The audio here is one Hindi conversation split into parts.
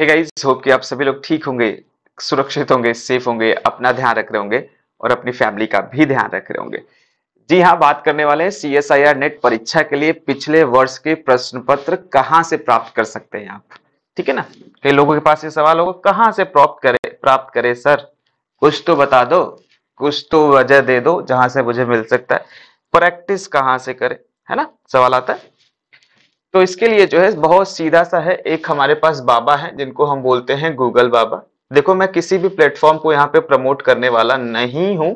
हे गाइस होप कि आप सभी लोग ठीक होंगे सुरक्षित होंगे सेफ होंगे अपना ध्यान रख रहे होंगे और अपनी फैमिली का भी ध्यान रख रहे होंगे जी हाँ बात करने वाले C S I R NET परीक्षा के लिए पिछले वर्ष के प्रश्न पत्र कहाँ से प्राप्त कर सकते हैं आप ठीक है ना कई लोगों के पास ये सवाल होगा कहाँ से प्राप्त करे प्राप्त करे सर कुछ तो बता दो कुछ तो वजह दे दो जहां से मुझे मिल सकता है प्रैक्टिस कहाँ से करे है ना सवाल आता है तो इसके लिए जो है बहुत सीधा सा है एक हमारे पास बाबा है जिनको हम बोलते हैं गूगल बाबा देखो मैं किसी भी प्लेटफॉर्म को यहाँ पे प्रमोट करने वाला नहीं हूं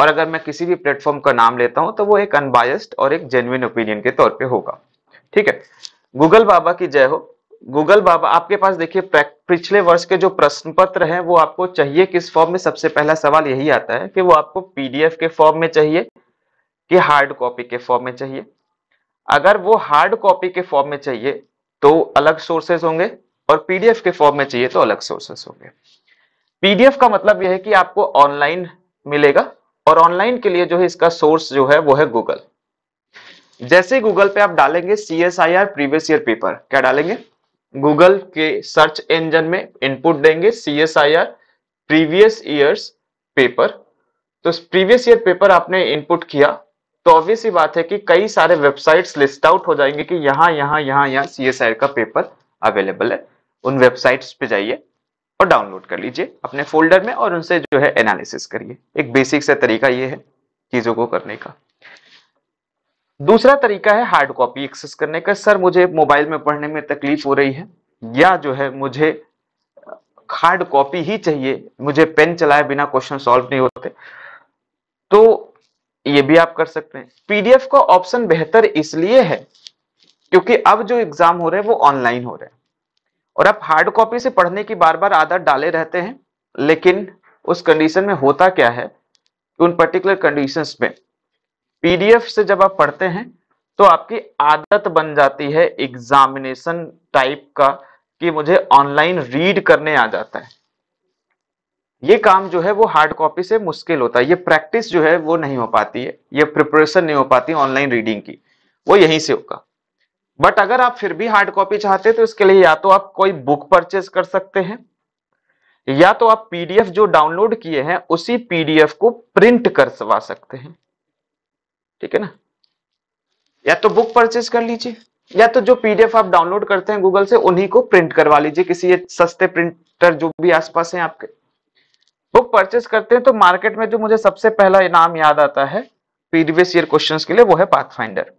और अगर मैं किसी भी प्लेटफॉर्म का नाम लेता हूं तो वो एक अनबायस्ड और एक जेन्युन ओपिनियन के तौर पे होगा ठीक है गूगल बाबा की जय हो गूगल बाबा आपके पास देखिए पिछले वर्ष के जो प्रश्न पत्र हैं वो आपको चाहिए किस फॉर्म में सबसे पहला सवाल यही आता है कि वो आपको पीडीएफ के फॉर्म में चाहिए कि हार्ड कॉपी के फॉर्म में चाहिए अगर वो हार्ड कॉपी के फॉर्म में चाहिए तो अलग सोर्सेज होंगे और पीडीएफ के फॉर्म में चाहिए तो अलग सोर्सेस होंगे पीडीएफ का मतलब यह है कि आपको ऑनलाइन मिलेगा और ऑनलाइन के लिए जो है इसका सोर्स जो है वो है गूगल जैसे गूगल पे आप डालेंगे C S I R previous year paper क्या डालेंगे गूगल के सर्च इंजन में इनपुट देंगे C S I R previous years paper तो प्रीवियस ईयर पेपर आपने इनपुट किया तो ऑब्वियस ही बात है कि कई सारे वेबसाइट्स लिस्ट आउट हो जाएंगे कि यहाँ यहाँ यहाँ यहाँ सी का पेपर अवेलेबल है उन वेबसाइट्स पे जाइए और डाउनलोड कर लीजिए अपने फोल्डर में और उनसे जो है एनालिसिस करिए एक बेसिक सा तरीका ये है चीज़ों को करने का दूसरा तरीका है हार्ड कॉपी एक्सेस करने का सर मुझे मोबाइल में पढ़ने में तकलीफ हो रही है या जो है मुझे हार्ड कॉपी ही चाहिए मुझे पेन चलाए बिना क्वेश्चन सॉल्व नहीं होते तो ये भी आप कर सकते हैं पीडीएफ का ऑप्शन बेहतर इसलिए है क्योंकि अब जो एग्जाम हो रहे हैं वो ऑनलाइन हो रहे हैं और आप हार्ड कॉपी से पढ़ने की बार बार आदत डाले रहते हैं लेकिन उस कंडीशन में होता क्या है कि उन पर्टिकुलर कंडीशन में पीडीएफ से जब आप पढ़ते हैं तो आपकी आदत बन जाती है एग्जामिनेशन टाइप का कि मुझे ऑनलाइन रीड करने आ जाता है ये काम जो है वो हार्ड कॉपी से मुश्किल होता है ये प्रैक्टिस जो है वो नहीं हो पाती है ये प्रिपरेशन नहीं हो पाती ऑनलाइन रीडिंग की वो यहीं से होगा बट अगर आप फिर भी हार्ड कॉपी चाहते हैं तो इसके लिए या तो आप कोई बुक परचेज कर सकते हैं या तो आप पीडीएफ जो डाउनलोड किए हैं उसी पीडीएफ को प्रिंट करवा सकते हैं ठीक है ना या तो बुक परचेज कर लीजिए या तो जो पीडीएफ आप डाउनलोड करते हैं गूगल से उन्हीं को प्रिंट करवा लीजिए किसी ये सस्ते प्रिंटर जो भी आसपास हैं आपके बुक तो परचेस करते हैं तो मार्केट में जो मुझे सबसे पहला नाम याद आता है प्रीवियस ईयर क्वेश्चंस के लिए वो है पाथफाइंडर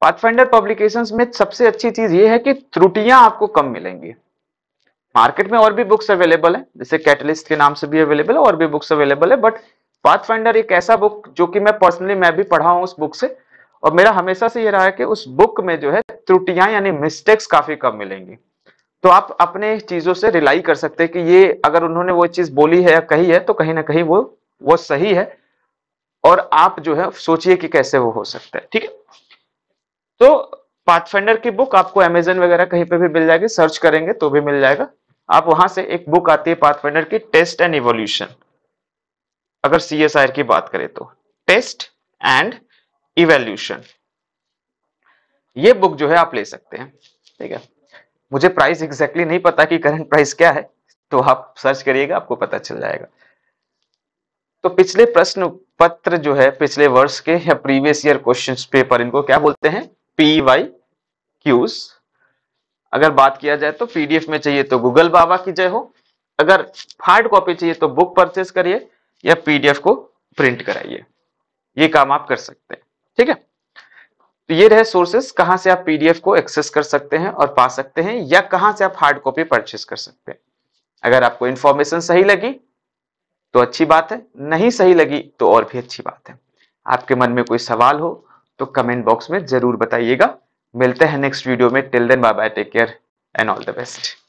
पाथफाइंडर पब्लिकेशंस में सबसे अच्छी चीज ये है कि त्रुटियां आपको कम मिलेंगी मार्केट में और भी बुक्स अवेलेबल है जैसे कैटलिस्ट के नाम से भी अवेलेबल है और भी बुक्स अवेलेबल है बट पाथफाइंडर एक ऐसा बुक जो कि मैं पर्सनली मैं भी पढ़ा हूँ उस बुक से और मेरा हमेशा से ये रहा है कि उस बुक में जो है त्रुटियां यानी मिस्टेक्स काफी कम मिलेंगी तो आप अपने चीज़ों से रिलाई कर सकते हैं कि ये अगर उन्होंने वो चीज़ बोली है या कही है तो कहीं ना कहीं वो वो सही है और आप जो है सोचिए कि कैसे वो हो सकता है ठीक है तो पाथफेंडर की बुक आपको अमेजन वगैरह कहीं पे भी मिल जाएगी सर्च करेंगे तो भी मिल जाएगा आप वहां से एक बुक आती है पाथफेंडर की टेस्ट एंड इवोल्यूशन अगर सी की बात करें तो टेस्ट एंड इवेल्यूशन ये बुक जो है आप ले सकते हैं ठीक है मुझे प्राइस एग्जैक्टली नहीं पता कि करंट प्राइस क्या है तो आप सर्च करिएगा आपको पता चल जाएगा तो पिछले प्रश्न पत्र जो है पिछले वर्ष के या प्रीवियस ईयर क्वेश्चन पेपर इनको क्या बोलते हैं पी वाई क्यूज अगर बात किया जाए तो पीडीएफ में चाहिए तो गूगल बाबा की जय हो अगर हार्ड कॉपी चाहिए तो बुक परचेस करिए या पीडीएफ को प्रिंट कराइए ये काम आप कर सकते हैं ठीक है तो ये रहे सोर्सेस कहां से आप पीडीएफ को एक्सेस कर सकते हैं और पा सकते हैं या कहां से आप हार्ड कॉपी परचेस कर सकते हैं अगर आपको इंफॉर्मेशन सही लगी तो अच्छी बात है नहीं सही लगी तो और भी अच्छी बात है आपके मन में कोई सवाल हो तो कमेंट बॉक्स में जरूर बताइएगा मिलते हैं नेक्स्ट वीडियो में till then bye bye take care and all the best